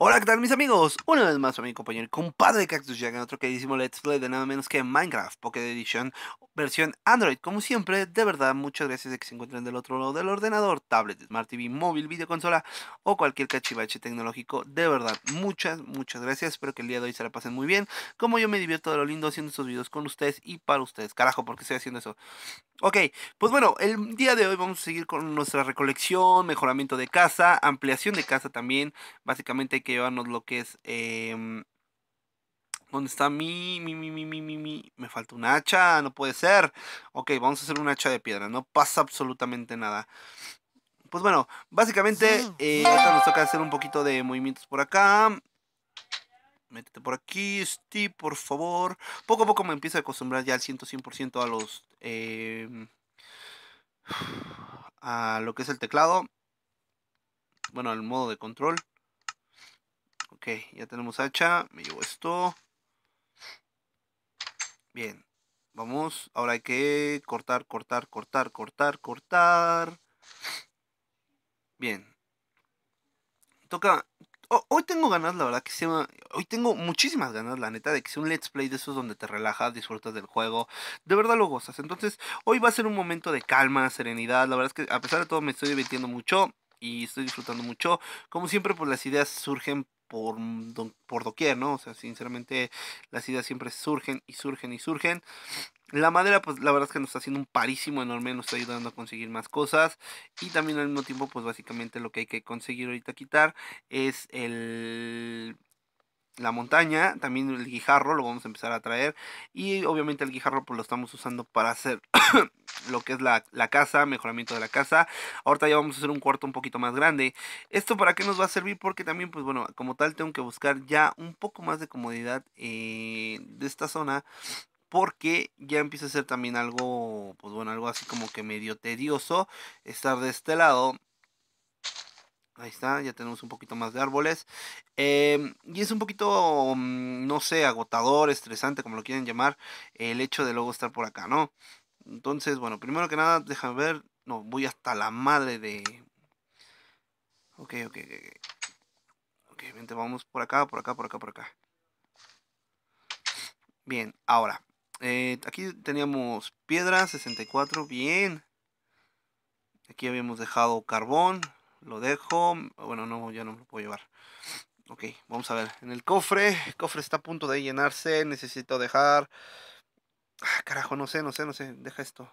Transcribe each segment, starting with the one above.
Hola, ¿qué tal mis amigos? Una vez más, mi compañero compadre Cactus Jack otro queridísimo Let's Play de nada menos que Minecraft Pocket Edition versión Android. Como siempre, de verdad, muchas gracias de que se encuentren del otro lado del ordenador, tablet, Smart TV, móvil, videoconsola o cualquier cachivache tecnológico. De verdad, muchas, muchas gracias. Espero que el día de hoy se la pasen muy bien. Como yo me divierto de lo lindo haciendo estos videos con ustedes y para ustedes. Carajo, porque estoy haciendo eso? Ok, pues bueno, el día de hoy vamos a seguir con nuestra recolección, mejoramiento de casa, ampliación de casa también. Básicamente hay que que llevarnos lo que es... Em, ¿Dónde está mi, mi, mi, mi, mi, mi, Me falta un hacha, no puede ser. Ok, vamos a hacer un hacha de piedra, no pasa absolutamente nada. Pues bueno, básicamente, mm. eh, ahorita nos toca hacer un poquito de movimientos por acá. Métete por aquí, Steve, por favor. Poco a poco me empiezo a acostumbrar ya al 100% a los... Em, a lo que es el teclado. Bueno, al modo de control. Ok, ya tenemos hacha. Me llevo esto. Bien. Vamos. Ahora hay que cortar, cortar, cortar, cortar, cortar. Bien. Toca... hoy tengo ganas, la verdad, que sea... Hoy tengo muchísimas ganas, la neta, de que sea un let's play de esos donde te relajas, disfrutas del juego. De verdad lo gozas. Entonces, hoy va a ser un momento de calma, serenidad. La verdad es que a pesar de todo me estoy divirtiendo mucho y estoy disfrutando mucho. Como siempre, pues las ideas surgen por, mm, por doquier, ¿no? O sea, sinceramente las ideas siempre surgen y surgen y surgen. La madera, pues la verdad es que nos está haciendo un parísimo enorme, nos está ayudando a conseguir más cosas. Y también al mismo tiempo, pues básicamente lo que hay que conseguir ahorita quitar es el la montaña, también el guijarro lo vamos a empezar a traer y obviamente el guijarro pues lo estamos usando para hacer lo que es la, casa, mejoramiento de la casa. Ahorita ya vamos a hacer un cuarto un poquito más grande. ¿Esto para qué nos va a servir? Porque también pues bueno, como tal tengo que buscar ya un poco más de comodidad eh, de esta zona porque ya empieza a ser también algo, pues bueno, algo así como que medio tedioso estar de este lado Ahí está, ya tenemos un poquito más de árboles. Em, y es un poquito, mm, no sé, agotador, estresante, como lo quieren llamar, el hecho de luego estar por acá, ¿no? Entonces, bueno, primero que nada, déjame ver. No, voy hasta la madre de... Ok, ok, ok. Ok, vente, vamos por acá, por acá, por acá, por acá. Bien, ahora. Eh, aquí teníamos piedra, 64, bien. Aquí habíamos dejado carbón, lo dejo. Bueno, no, ya no me lo puedo llevar. Ok, vamos a ver. En el cofre. El cofre está a punto de llenarse. Necesito dejar. Ah, carajo, no sé, no sé, no sé. Deja esto.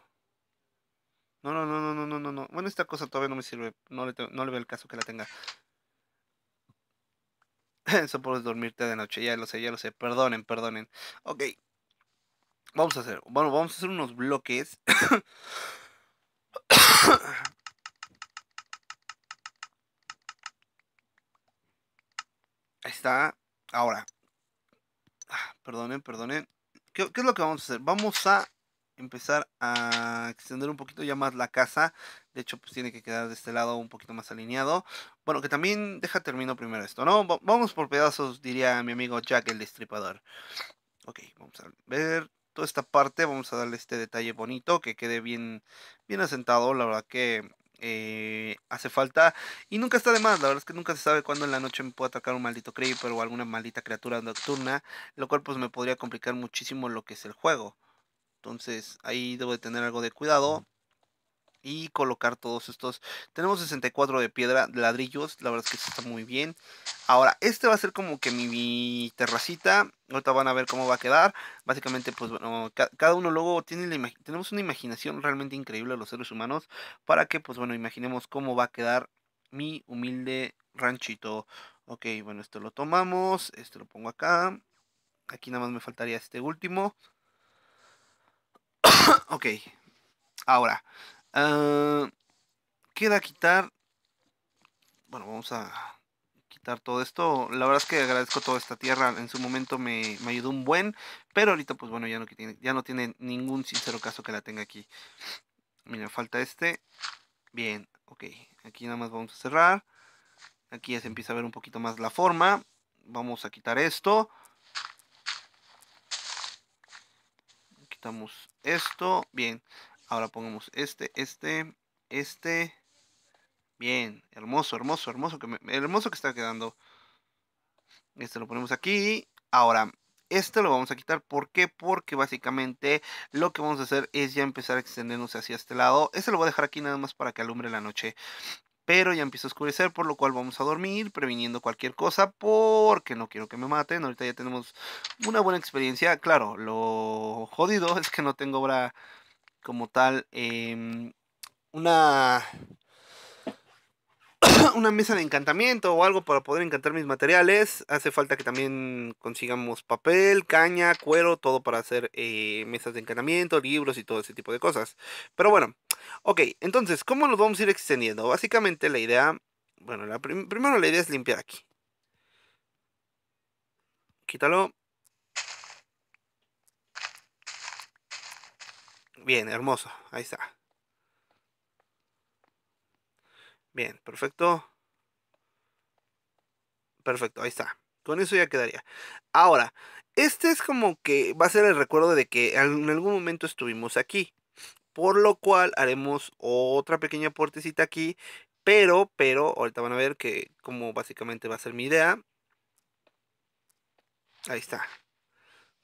No, no, no, no, no, no, no. Bueno, esta cosa todavía no me sirve. No le, veo el caso que la tenga. Eso por dormirte de noche. Ya lo sé, ya lo sé. Perdonen, perdonen. Ok. Vamos a hacer. Bueno, vamos a hacer unos bloques. está. Ahora. perdonen, ah, perdonen. ¿Qué, es lo que vamos a hacer? Vamos a empezar a extender un poquito ya más la casa. De hecho, pues tiene que quedar de este lado un poquito más alineado. Bueno, que también deja termino primero esto, ¿no? vamos por pedazos, diría mi amigo Jack el Destripador. Ok, vamos a ver toda esta parte. Vamos a darle este detalle bonito que quede bien, bien asentado. La verdad que eh, hace falta. Y nunca está de más, la verdad es que nunca se sabe cuándo en la noche me puede atacar un maldito creeper o alguna maldita criatura nocturna, lo cual pues me podría complicar muchísimo lo que es el juego. Entonces ahí debo de tener algo de cuidado y colocar todos estos. Tenemos 64 de piedra, ladrillos, la verdad es que está muy bien. Ahora, este va a ser como que mi, terracita, ahorita van a ver cómo va a quedar. Básicamente, pues bueno, cada uno luego tiene la tenemos una imaginación realmente increíble los seres humanos para que, pues bueno, imaginemos cómo va a quedar mi humilde ranchito. Ok, bueno, esto lo tomamos, esto lo pongo acá. Aquí nada más me faltaría este último. ok, ahora, Ah, queda quitar. Bueno, vamos a quitar todo esto. La verdad es que agradezco toda esta tierra. En su momento me, ayudó un buen. Pero ahorita, pues bueno, ya no, ya no tiene ningún sincero caso que la tenga aquí. Mira, falta este. Bien, ok. Aquí nada más vamos a cerrar. Aquí ya se empieza a ver un poquito más la forma. Vamos a quitar esto. Quitamos esto. Bien. Ahora pongamos este, este, este. Bien, hermoso, hermoso, hermoso. Que hermoso que está quedando. Este lo ponemos aquí. Ahora, este lo vamos a quitar. ¿Por qué? Porque básicamente lo que vamos a hacer es ya empezar a extendernos hacia este lado. Este lo voy a dejar aquí nada más para que alumbre la noche. Pero ya empieza a oscurecer, por lo cual vamos a dormir, previniendo cualquier cosa, porque no quiero que me maten. Ahorita ya tenemos una buena experiencia. Claro, lo jodido es que no tengo obra como tal em, una, una mesa de encantamiento o algo para poder encantar mis materiales. Hace falta que también consigamos papel, caña, cuero, todo para hacer eh, mesas de encantamiento, libros y todo ese tipo de cosas. Pero bueno, ok, entonces, ¿cómo nos vamos a ir extendiendo? Básicamente la idea, bueno, la primero la idea es limpiar aquí. Quítalo, Bien, hermoso. Ahí está. Bien, perfecto. Perfecto, ahí está. Con eso ya quedaría. Ahora, este es como que va a ser el recuerdo de que en algún momento estuvimos aquí. Por lo cual haremos otra pequeña puertecita aquí. Pero, pero, ahorita van a ver que como básicamente va a ser mi idea. Ahí está.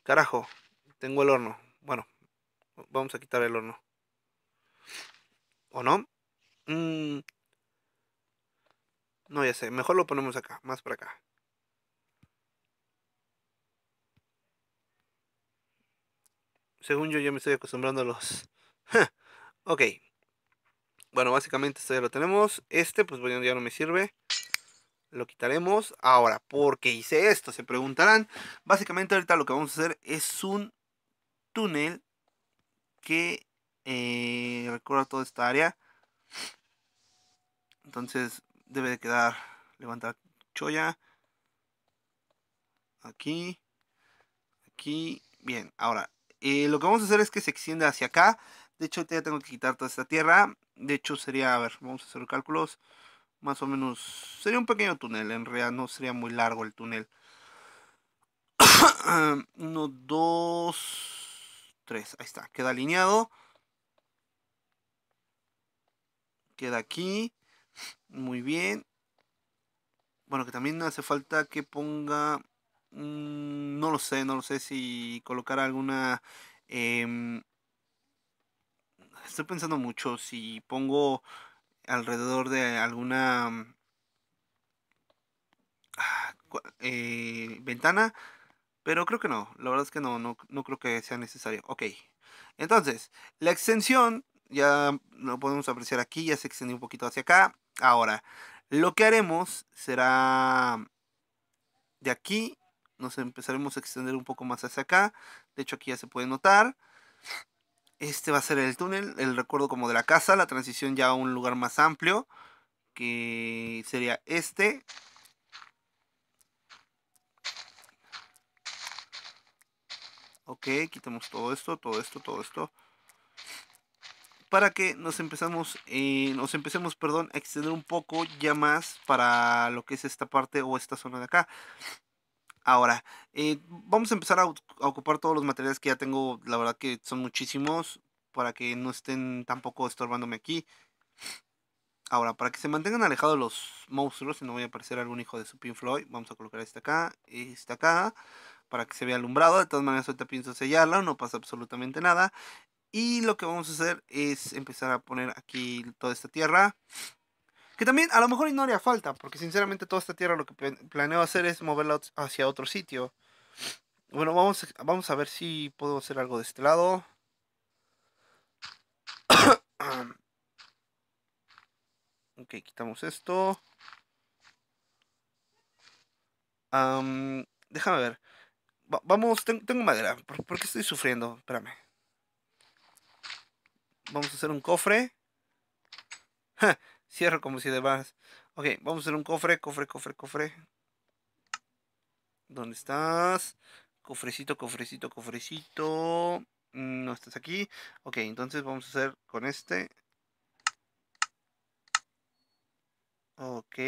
Carajo, tengo el horno. Bueno, Vamos a quitar el horno. ¿O no? Mm. No, ya sé. Mejor lo ponemos acá, más para acá. Según yo yo me estoy acostumbrando a los... ok. Bueno, básicamente esto ya lo tenemos. Este, pues bueno, ya no me sirve. Lo quitaremos. Ahora, ¿por qué hice esto? Se preguntarán. Básicamente ahorita lo que vamos a hacer es un túnel que eh, toda esta área. Entonces debe de quedar, levantar choya. Aquí. Aquí. Bien, ahora. Eh, lo que vamos a hacer es que se extienda hacia acá. De hecho, ya tengo que quitar toda esta tierra. De hecho, sería, a ver, vamos a hacer cálculos. Más o menos, sería un pequeño túnel. En realidad no sería muy largo el túnel. Uno, dos... 3. Ahí está, queda alineado. Queda aquí. Muy bien. Bueno, que también hace falta que ponga... Mm, no lo sé, no lo sé si colocar alguna... Em, estoy pensando mucho si pongo alrededor de alguna ah, eh, ventana pero creo que no, la verdad es que no, no, creo que sea necesario. Ok, entonces, la extensión ya lo podemos apreciar aquí, ya se extendió un poquito hacia acá. Ahora, lo que haremos será de aquí, nos empezaremos a extender un poco más hacia acá. De hecho, aquí ya se puede notar. Este va a ser el túnel, el recuerdo como de la casa, la transición ya a un lugar más amplio, que sería este. Ok, quitamos todo esto, todo esto, todo esto. Para que nos empezamos, eh, nos empecemos, perdón, a extender un poco ya más para lo que es esta parte o esta zona de acá. Ahora, eh, vamos a empezar a, ocupar todos los materiales que ya tengo, la verdad que son muchísimos, para que no estén tampoco estorbándome aquí. Ahora, para que se mantengan alejados los monstruos si no voy a aparecer algún hijo de su Floyd, vamos a colocar este acá, este acá para que se vea alumbrado. De todas maneras, ahorita pienso sellarla, no pasa absolutamente nada. Y lo que vamos a hacer es empezar a poner aquí toda esta tierra. Que también a lo mejor no haría falta, porque sinceramente toda esta tierra lo que planeo hacer es moverla hacia otro sitio. Bueno, vamos, vamos a ver si puedo hacer algo de este lado. ok, quitamos esto. déjame ver vamos, tengo, madera. ¿Por, qué estoy sufriendo? Espérame. Vamos a hacer un cofre. cierro como si de más Ok, vamos a hacer un cofre, cofre, cofre, cofre. ¿Dónde estás? Cofrecito, cofrecito, cofrecito. Mm, no estás aquí. Ok, entonces vamos a hacer con este. Ok.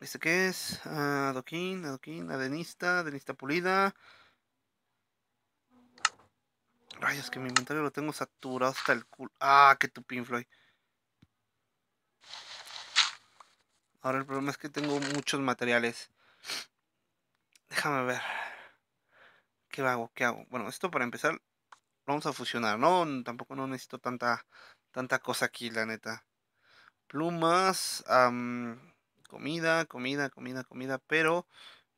¿Este qué es? Ah, adoquín, adoquín, adenista, adenista pulida. Rayos, que mi inventario lo tengo saturado hasta el culo. Ah, qué tu pinfloy. Ahora el problema es que tengo muchos materiales. Déjame ver. ¿Qué hago? ¿Qué hago? Bueno, esto para empezar vamos a fusionar, ¿no? Tampoco no necesito tanta, tanta cosa aquí, la neta. Plumas comida, comida, comida, comida, pero,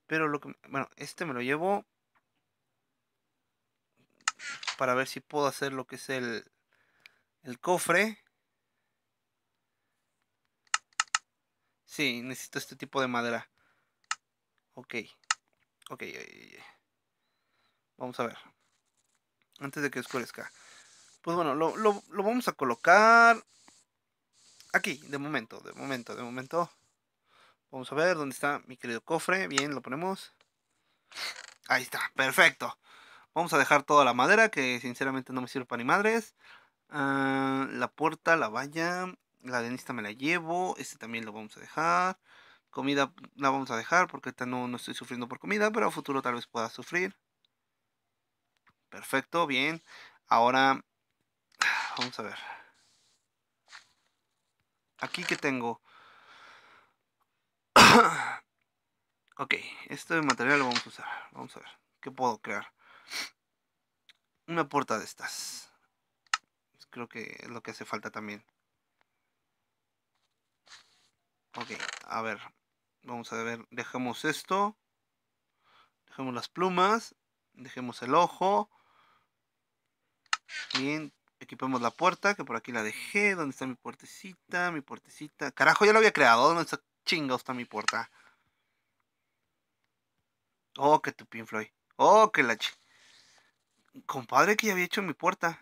pero lo que, bueno, este me lo llevo para ver si puedo hacer lo que es el, el cofre. Sí, necesito este tipo de madera. Ok. Ok. Vamos a ver. Antes de que oscurezca. Pues bueno, lo, lo, lo vamos a colocar aquí, de momento, de momento, de momento. Vamos a ver dónde está mi querido cofre. Bien, lo ponemos. Ahí está, perfecto. Vamos a dejar toda la madera que sinceramente no me sirve para ni madres. Ah, la puerta, la valla, la denista me la llevo. Este también lo vamos a dejar. Comida la vamos a dejar porque ahorita no, no estoy sufriendo por comida, pero a futuro tal vez pueda sufrir. Perfecto, bien. Ahora, vamos a ver. Aquí que tengo ok, este material lo vamos a usar. Vamos a ver, ¿qué puedo crear? Una puerta de estas. Pues creo que es lo que hace falta también. Ok, a ver. Vamos a ver, dejamos esto. Dejemos las plumas. Dejemos el ojo. Bien, equipemos la puerta, que por aquí la dejé. ¿Dónde está mi puertecita? Mi puertecita. Carajo, ya lo había creado. ¿Dónde está? Chinga, está mi puerta? Oh, que tu pinfloy Oh, que la Compadre que ya había hecho mi puerta.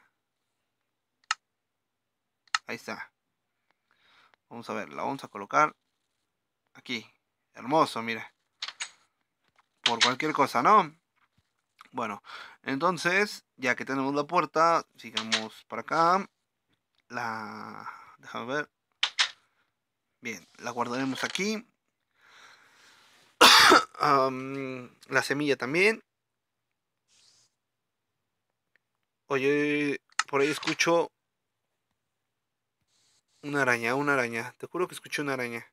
Ahí está. Vamos a ver, la vamos a colocar aquí. Hermoso, mira. Por cualquier cosa, ¿no? Bueno, entonces, ya que tenemos la puerta, sigamos para acá. La... Déjame ver. Bien, la guardaremos aquí. la semilla también. Oye, por ahí escucho una araña, una araña. Te juro que escuché una araña.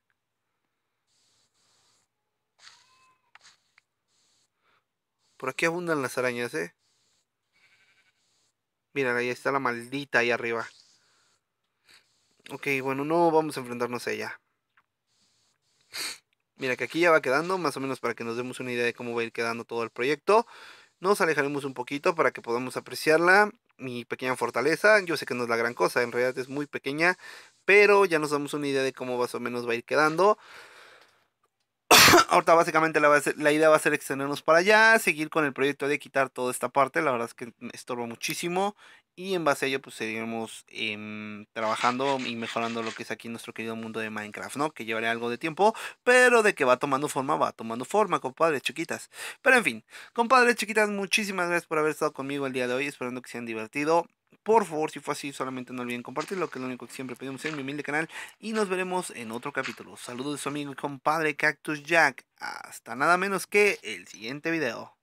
Por aquí abundan las arañas, ¿eh? Mira, ahí está la maldita ahí arriba. Ok, bueno, no vamos a enfrentarnos a ella. Mira que aquí ya va quedando, más o menos para que nos demos una idea de cómo va a ir quedando todo el proyecto. Nos alejaremos un poquito para que podamos apreciarla. Mi pequeña fortaleza, yo sé que no es la gran cosa, en realidad es muy pequeña, pero ya nos damos una idea de cómo más o menos va a ir quedando. Ahorita básicamente la, idea va a ser extendernos para allá, seguir con el proyecto de quitar toda esta parte, la verdad es que me estorba muchísimo y en base a ello, pues seguiremos em, trabajando y mejorando lo que es aquí nuestro querido mundo de Minecraft, ¿no? Que llevaré algo de tiempo, pero de que va tomando forma, va tomando forma, compadres chiquitas. Pero en fin, compadres chiquitas, muchísimas gracias por haber estado conmigo el día de hoy, esperando que se hayan divertido. Por favor, si fue así, solamente no olviden compartirlo, que es lo único que siempre pedimos en mi humilde canal. Y nos veremos en otro capítulo. Saludos de su amigo compadre Cactus Jack. Hasta nada menos que el siguiente video.